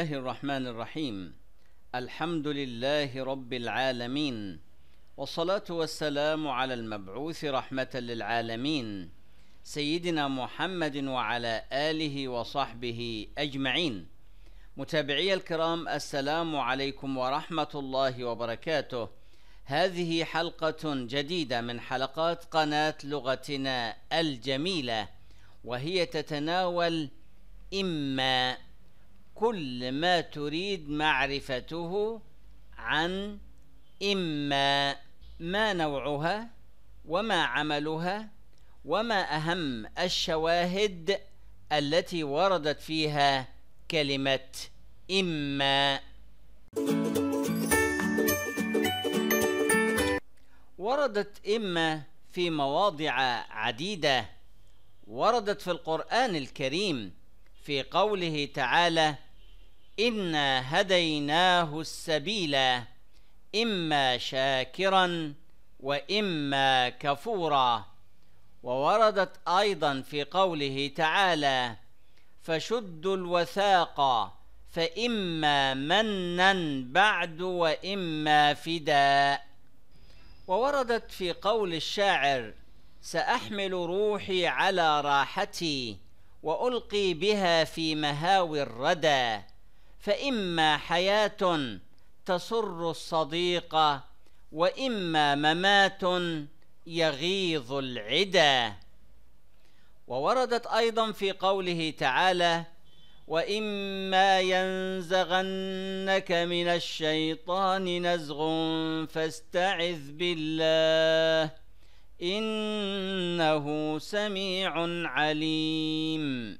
الله الرحمن الرحيم الحمد لله رب العالمين والصلاة والسلام على المبعوث رحمة للعالمين سيدنا محمد وعلى آله وصحبه أجمعين متابعي الكرام السلام عليكم ورحمة الله وبركاته هذه حلقة جديدة من حلقات قناة لغتنا الجميلة وهي تتناول إما كل ما تريد معرفته عن إما ما نوعها وما عملها وما أهم الشواهد التي وردت فيها كلمة إما وردت إما في مواضع عديدة وردت في القرآن الكريم في قوله تعالى إنا هديناه السبيل إما شاكرا وإما كفورا ووردت أيضا في قوله تعالى فشدوا الوثاق فإما منا بعد وإما فداء ووردت في قول الشاعر سأحمل روحي على راحتي وألقي بها في مهاوي الردى فإما حياة تسر الصديق وإما ممات يغيظ العدا ووردت أيضا في قوله تعالى وإما ينزغنك من الشيطان نزغ فاستعذ بالله إنه سميع عليم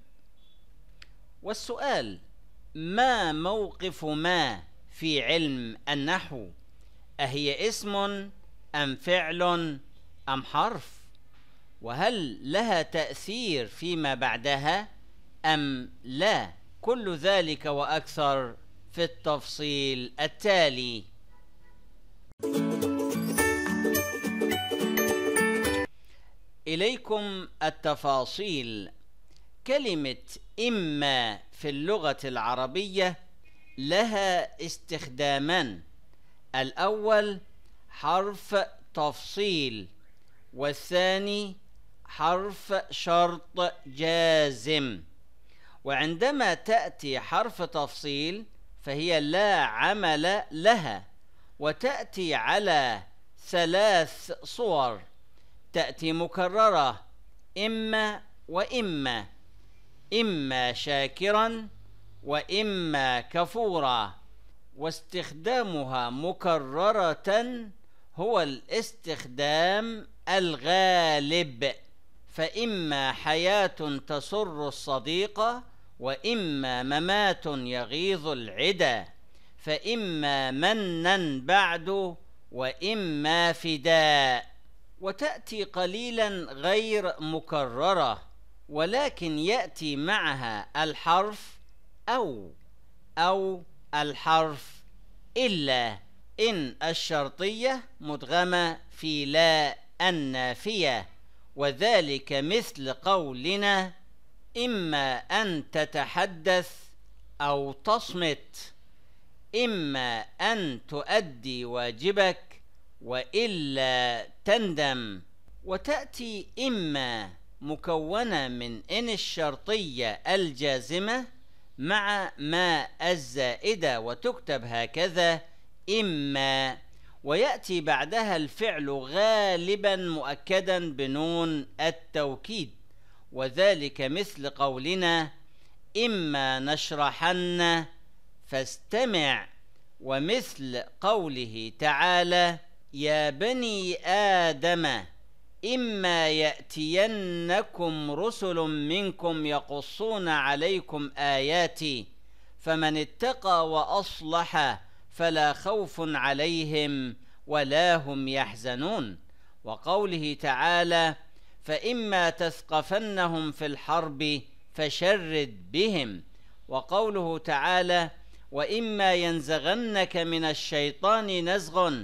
والسؤال ما موقف ما في علم النحو أهي اسم أم فعل أم حرف وهل لها تأثير فيما بعدها أم لا كل ذلك وأكثر في التفصيل التالي إليكم التفاصيل كلمة إما في اللغة العربية لها استخدامان الأول حرف تفصيل والثاني حرف شرط جازم وعندما تأتي حرف تفصيل فهي لا عمل لها وتأتي على ثلاث صور تأتي مكررة إما وإما إما شاكرا وإما كفورا واستخدامها مكررة هو الاستخدام الغالب فإما حياة تسر الصديق وإما ممات يغيظ العدا فإما منا بعد وإما فداء وتأتي قليلا غير مكررة ولكن يأتي معها الحرف أو أو الحرف إلا إن الشرطية مدغمة في لا النافية وذلك مثل قولنا إما أن تتحدث أو تصمت إما أن تؤدي واجبك وإلا تندم وتأتي إما مكونة من إن الشرطية الجازمة مع ما الزائدة وتكتب هكذا إما ويأتي بعدها الفعل غالبا مؤكدا بنون التوكيد وذلك مثل قولنا إما نشرحن فاستمع ومثل قوله تعالى يا بني آدم إما يأتينكم رسل منكم يقصون عليكم آياتي فمن اتقى وأصلح فلا خوف عليهم ولا هم يحزنون وقوله تعالى فإما تثقفنهم في الحرب فشرد بهم وقوله تعالى وإما ينزغنك من الشيطان نزغ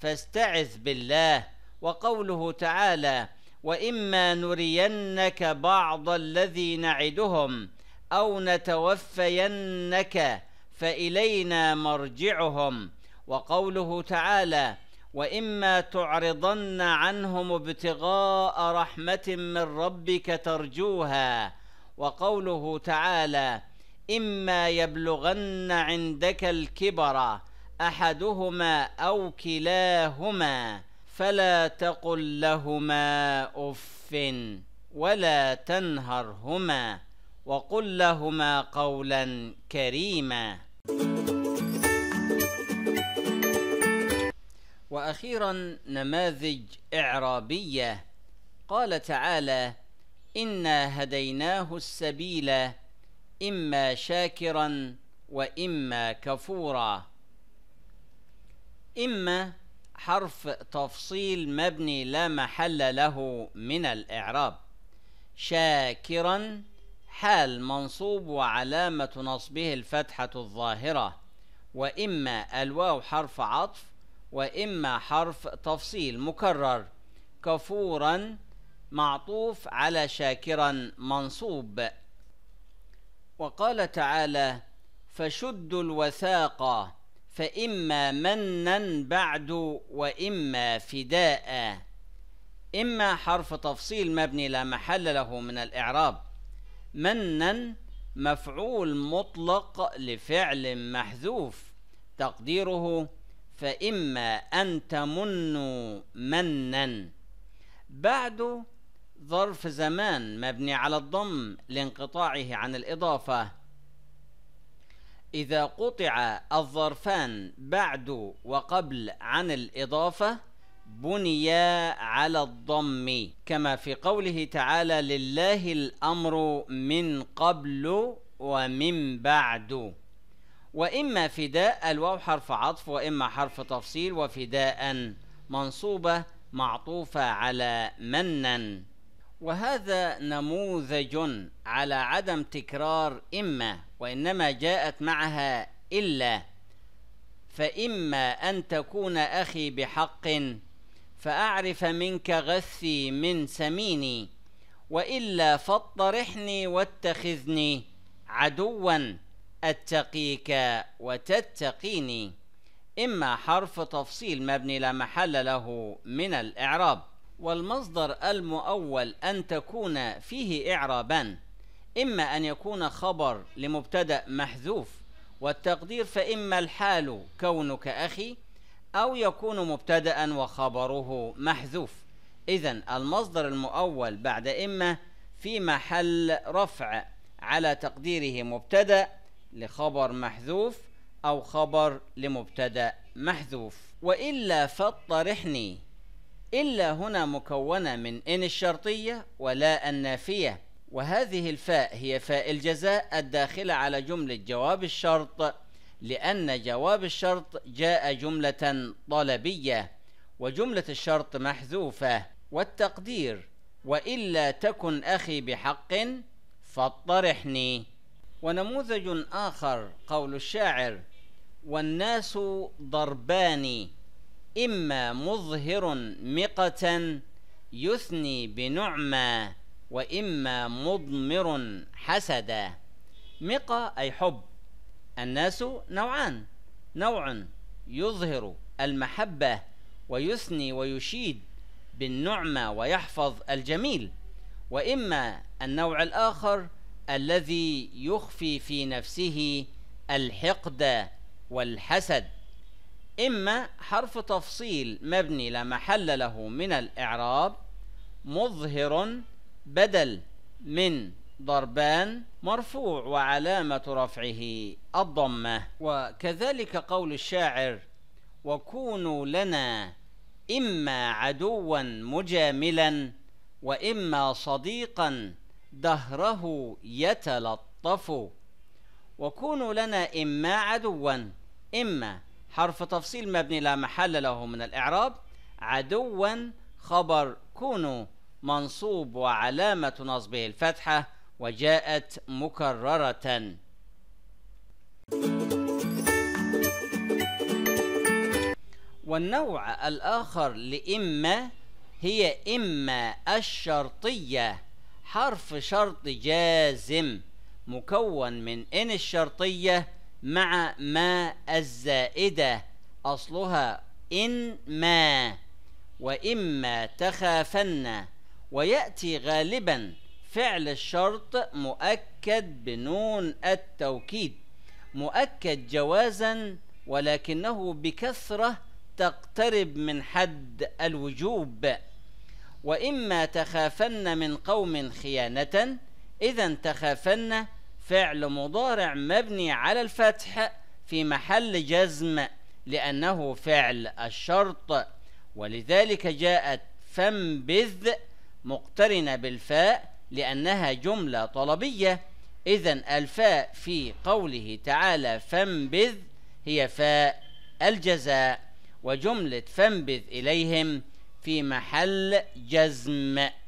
فاستعذ بالله وقوله تعالى وإما نرينك بعض الذي نعدهم أو نتوفينك فإلينا مرجعهم وقوله تعالى وإما تعرضن عنهم ابتغاء رحمة من ربك ترجوها وقوله تعالى إما يبلغن عندك الكبر أحدهما أو كلاهما فلا تقل لهما اف ولا تنهرهما وقل لهما قولا كريما واخيرا نماذج اعرابيه قال تعالى انا هديناه السبيل اما شاكرا واما كفورا اما حرف تفصيل مبني لا محل له من الإعراب شاكرا حال منصوب وعلامة نصبه الفتحة الظاهرة وإما الواو حرف عطف وإما حرف تفصيل مكرر كفورا معطوف على شاكرا منصوب وقال تعالى فشدوا الوثاقه فإما منا بعد وإما فداء إما حرف تفصيل مبني لا محل له من الإعراب منا مفعول مطلق لفعل محذوف تقديره فإما أن تمنوا منا بعد ظرف زمان مبني على الضم لانقطاعه عن الإضافة إذا قطع الظرفان بعد وقبل عن الإضافة بنيا على الضم كما في قوله تعالى لله الأمر من قبل ومن بعد وإما فداء الواو حرف عطف وإما حرف تفصيل وفداء منصوبة معطوفة على منًا وهذا نموذج على عدم تكرار إما وإنما جاءت معها إلا فإما أن تكون أخي بحق فأعرف منك غثي من سميني وإلا فاطرحني واتخذني عدوا أتقيك وتتقيني إما حرف تفصيل مبني لا محل له من الإعراب والمصدر المؤول أن تكون فيه إعرابا إما أن يكون خبر لمبتدأ محذوف والتقدير فإما الحال كونك أخي أو يكون مبتدأ وخبره محذوف إذا المصدر المؤول بعد إما في محل رفع على تقديره مبتدأ لخبر محذوف أو خبر لمبتدأ محذوف وإلا فاطرحني إلا هنا مكونة من إن الشرطية ولا النافية وهذه الفاء هي فاء الجزاء الداخلة على جملة جواب الشرط لأن جواب الشرط جاء جملة طلبية وجملة الشرط محذوفة والتقدير وإلا تكن أخي بحق فاطرحني ونموذج آخر قول الشاعر والناس ضرباني إما مظهر مقة يثني بنعمة وإما مضمر حسدا مقة أي حب الناس نوعان نوع يظهر المحبة ويثني ويشيد بالنعمة ويحفظ الجميل وإما النوع الآخر الذي يخفي في نفسه الحقد والحسد إما حرف تفصيل مبني لا محل له من الإعراب مظهر بدل من ضربان مرفوع وعلامة رفعه الضمة وكذلك قول الشاعر وكونوا لنا إما عدوا مجاملا وإما صديقا دهره يتلطف وكونوا لنا إما عدوا إما حرف تفصيل مبني لا محل له من الإعراب عدوا خبر كونوا منصوب وعلامة نصبه الفتحة وجاءت مكررة والنوع الآخر لإما هي إما الشرطية حرف شرط جازم مكون من إن الشرطية مع ما الزائدة أصلها إن ما وإما تخافن ويأتي غالبا فعل الشرط مؤكد بنون التوكيد مؤكد جوازا ولكنه بكثرة تقترب من حد الوجوب وإما تخافن من قوم خيانة إذا تخافن فعل مضارع مبني على الفتح في محل جزم لأنه فعل الشرط ولذلك جاءت فانبذ مقترنة بالفاء لأنها جملة طلبية إذا الفاء في قوله تعالى فانبذ هي فاء الجزاء وجملة فانبذ إليهم في محل جزم